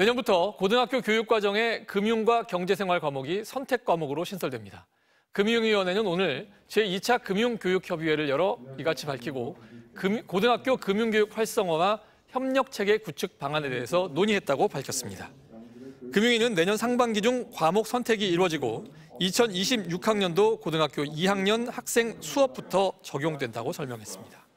내년부터 고등학교 교육과정의 금융과 경제생활 과목이 선택 과목으로 신설됩니다. 금융위원회는 오늘 제2차 금융교육협의회를 열어 이같이 밝히고 고등학교 금융교육 활성화와 협력체계 구축 방안에 대해서 논의했다고 밝혔습니다. 금융위는 내년 상반기 중 과목 선택이 이루어지고 2026학년도 고등학교 2학년 학생 수업부터 적용된다고 설명했습니다.